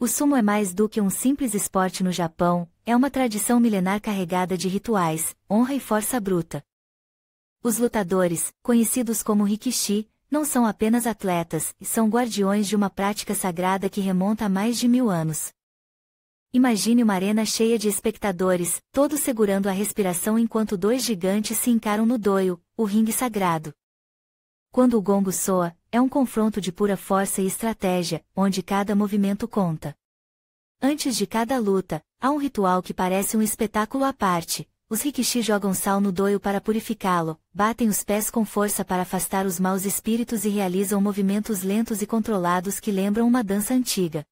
O sumo é mais do que um simples esporte no Japão, é uma tradição milenar carregada de rituais, honra e força bruta. Os lutadores, conhecidos como rikishi, não são apenas atletas, são guardiões de uma prática sagrada que remonta a mais de mil anos. Imagine uma arena cheia de espectadores, todos segurando a respiração enquanto dois gigantes se encaram no doio, o ringue sagrado. Quando o gongo soa, é um confronto de pura força e estratégia, onde cada movimento conta. Antes de cada luta, há um ritual que parece um espetáculo à parte. Os rikishi jogam sal no doio para purificá-lo, batem os pés com força para afastar os maus espíritos e realizam movimentos lentos e controlados que lembram uma dança antiga.